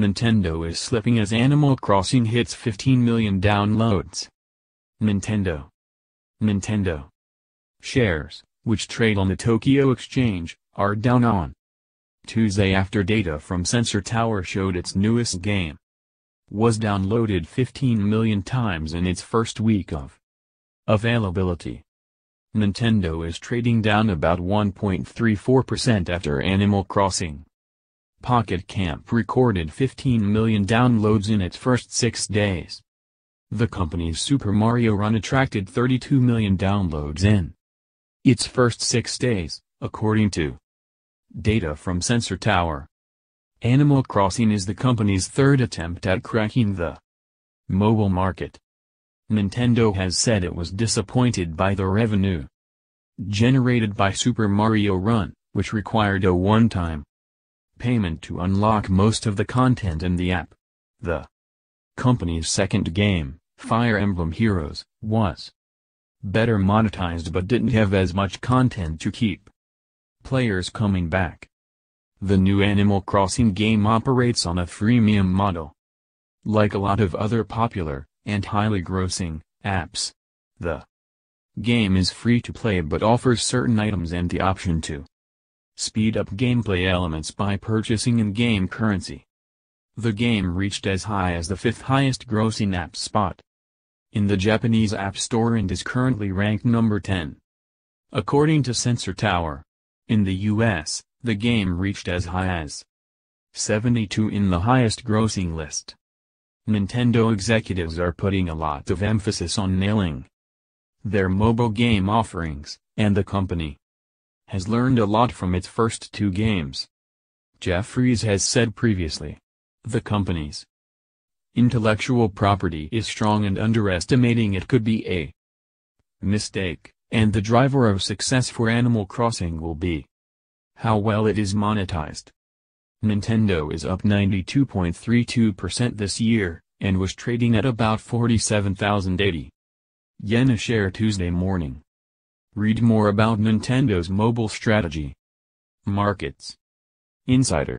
Nintendo is slipping as Animal Crossing hits 15 million downloads. Nintendo. Nintendo. Shares, which trade on the Tokyo Exchange, are down on Tuesday after data from Sensor Tower showed its newest game was downloaded 15 million times in its first week of availability. Nintendo is trading down about 1.34% after Animal Crossing. Pocket Camp recorded 15 million downloads in its first six days. The company's Super Mario Run attracted 32 million downloads in its first six days, according to data from Sensor Tower. Animal Crossing is the company's third attempt at cracking the mobile market. Nintendo has said it was disappointed by the revenue generated by Super Mario Run, which required a one-time payment to unlock most of the content in the app. The company's second game, Fire Emblem Heroes, was better monetized but didn't have as much content to keep players coming back. The new Animal Crossing game operates on a freemium model. Like a lot of other popular, and highly grossing, apps. The game is free to play but offers certain items and the option to speed up gameplay elements by purchasing in-game currency. The game reached as high as the fifth highest grossing app spot in the Japanese App Store and is currently ranked number 10. According to Sensor Tower, in the US, the game reached as high as 72 in the highest grossing list. Nintendo executives are putting a lot of emphasis on nailing their mobile game offerings, and the company has learned a lot from its first two games. Jeffries has said previously. The company's intellectual property is strong and underestimating it could be a mistake, and the driver of success for Animal Crossing will be how well it is monetized. Nintendo is up 92.32% this year, and was trading at about 47,080 yen a share Tuesday morning. Read more about Nintendo's mobile strategy. Markets Insider